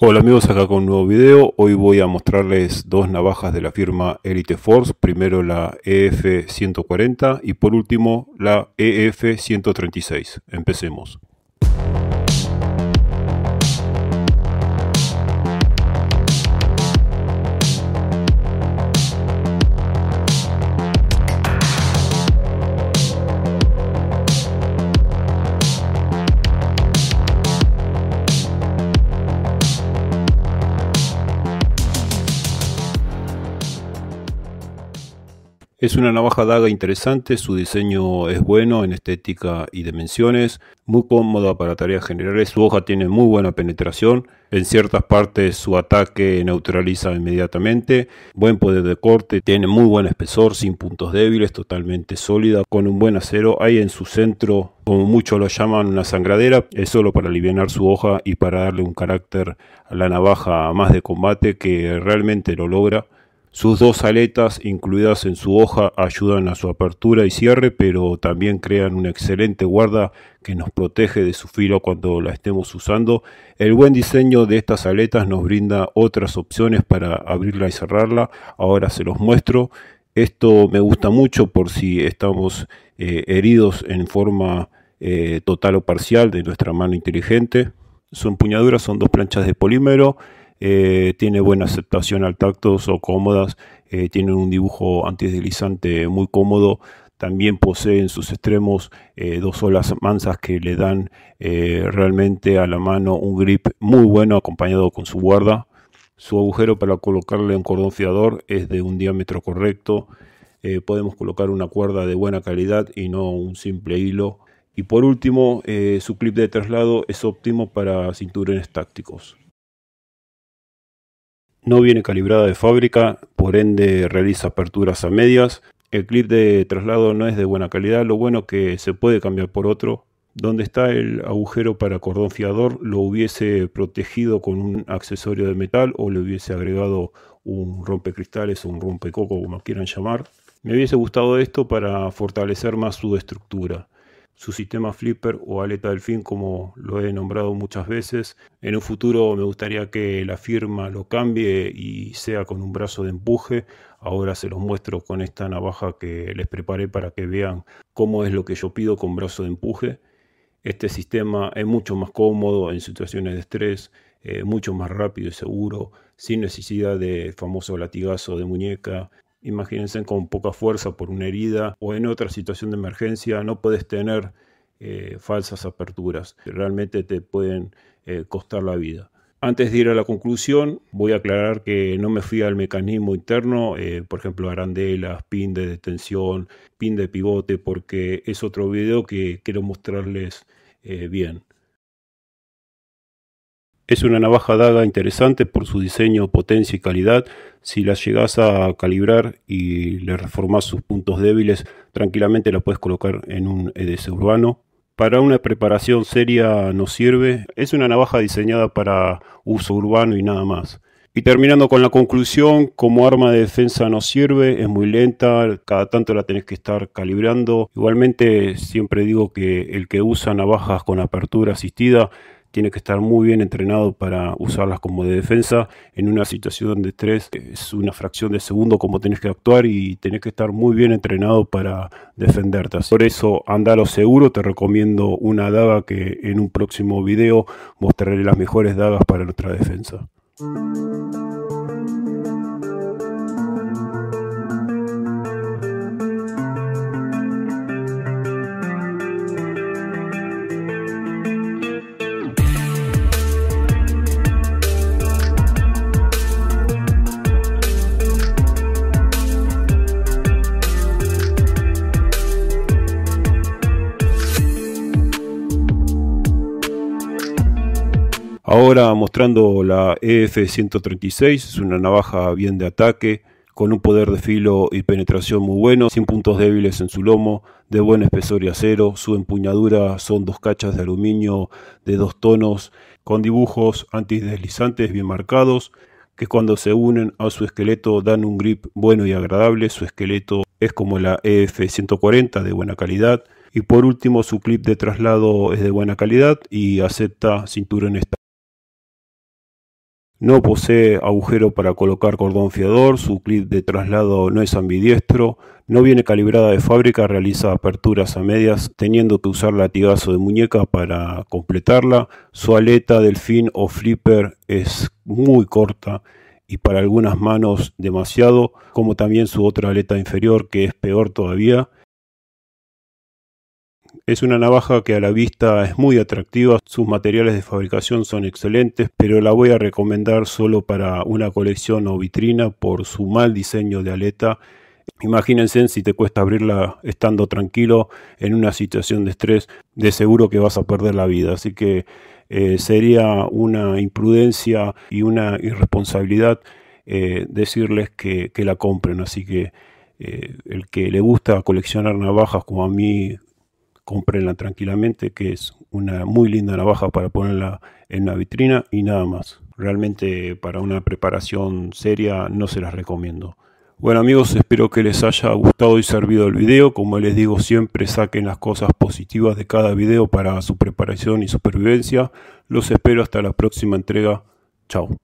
Hola amigos, acá con un nuevo video. Hoy voy a mostrarles dos navajas de la firma Elite Force. Primero la EF140 y por último la EF136. Empecemos. Es una navaja daga interesante, su diseño es bueno en estética y dimensiones, muy cómoda para tareas generales, su hoja tiene muy buena penetración, en ciertas partes su ataque neutraliza inmediatamente, buen poder de corte, tiene muy buen espesor, sin puntos débiles, totalmente sólida, con un buen acero, hay en su centro, como muchos lo llaman, una sangradera, es solo para aliviar su hoja y para darle un carácter a la navaja más de combate que realmente lo logra sus dos aletas incluidas en su hoja ayudan a su apertura y cierre, pero también crean una excelente guarda que nos protege de su filo cuando la estemos usando. El buen diseño de estas aletas nos brinda otras opciones para abrirla y cerrarla. Ahora se los muestro. Esto me gusta mucho por si estamos eh, heridos en forma eh, total o parcial de nuestra mano inteligente. Su empuñadura son dos planchas de polímero eh, tiene buena aceptación al tacto, son cómodas, eh, tienen un dibujo antideslizante muy cómodo, también posee en sus extremos eh, dos olas mansas que le dan realmente a la mano un grip muy bueno acompañado con su guarda. Su agujero para colocarle un cordón fiador es de un diámetro correcto. podemos colocar una cuerda de buena calidad y no un simple hilo. Y por último, su clip de traslado es óptimo para cinturones tácticos no viene calibrada de fábrica, por ende realiza aperturas a medias. El clip de traslado no es de buena calidad, lo bueno que se puede cambiar por otro. Donde está el agujero para cordón fiador lo hubiese protegido con un accesorio de metal o le hubiese agregado un rompecristales o un rompecoco, como quieran llamar. Me hubiese gustado esto para fortalecer más su estructura su sistema Flipper o aleta del fin como lo he nombrado muchas veces. En un futuro me gustaría que la firma lo cambie y sea con un brazo de empuje. Ahora se los muestro con esta navaja que les preparé para que vean cómo es lo que yo pido con brazo de empuje. Este sistema es mucho más cómodo en situaciones de estrés, eh, mucho más rápido y seguro, sin necesidad de famoso latigazo de muñeca Imagínense con poca fuerza por una herida o en otra situación de emergencia, no puedes tener eh, falsas aperturas. Realmente te pueden eh, costar la vida. Antes de ir a la conclusión, voy a aclarar que no me fui al mecanismo interno, eh, por ejemplo, arandelas, pin de detención, pin de pivote, porque es otro video que quiero mostrarles bien. Es una navaja daga interesante por su diseño, potencia y calidad. Si la llegas a calibrar y le reformas sus puntos débiles, tranquilamente la puedes colocar en un EDC urbano. Para una preparación seria no sirve. Es una navaja diseñada para uso urbano y nada más. Y terminando con la conclusión, como arma de defensa no sirve, es muy lenta, cada tanto la tenés que estar calibrando. Igualmente siempre digo que el que usa navajas con apertura asistida Tienes que estar muy bien entrenado para usarlas como de defensa. En una situación de estrés es una fracción de segundo como tenés que actuar y tenés que estar muy bien entrenado para defenderte. Por eso andalo seguro, te recomiendo una daga que en un próximo video mostraré las mejores dagas para nuestra defensa. Ahora mostrando la EF-136, es una navaja bien de ataque, con un poder de filo y penetración muy bueno, sin puntos débiles en su lomo, de buen espesor y acero, su empuñadura son dos cachas de aluminio de dos tonos, con dibujos antideslizantes bien marcados, que cuando se unen a su esqueleto dan un grip bueno y agradable, su esqueleto es como la EF-140 de buena calidad, y por último su clip de traslado es de buena calidad y acepta en esta. No posee agujero para colocar cordón fiador, su clip de traslado no es ambidiestro, no viene calibrada de fábrica, realiza aperturas a medias teniendo que usar latigazo de muñeca para completarla, su aleta delfín o flipper es muy corta y para algunas manos demasiado, como también su otra aleta inferior que es peor todavía, es una navaja que a la vista es muy atractiva, sus materiales de fabricación son excelentes, pero la voy a recomendar solo para una colección o vitrina por su mal diseño de aleta. Imagínense si te cuesta abrirla estando tranquilo en una situación de estrés, de seguro que vas a perder la vida. Así que eh, sería una imprudencia y una irresponsabilidad eh, decirles que, la compren. Así que eh, el que le gusta coleccionar navajas como a mí comprenla tranquilamente, que es una muy linda navaja para ponerla en la vitrina y nada más. Realmente para una preparación seria no se las recomiendo. Bueno amigos, espero que les haya gustado y servido el video. Como les digo siempre, saquen las cosas positivas de cada video para su preparación y supervivencia. Los espero hasta la próxima entrega. Chao.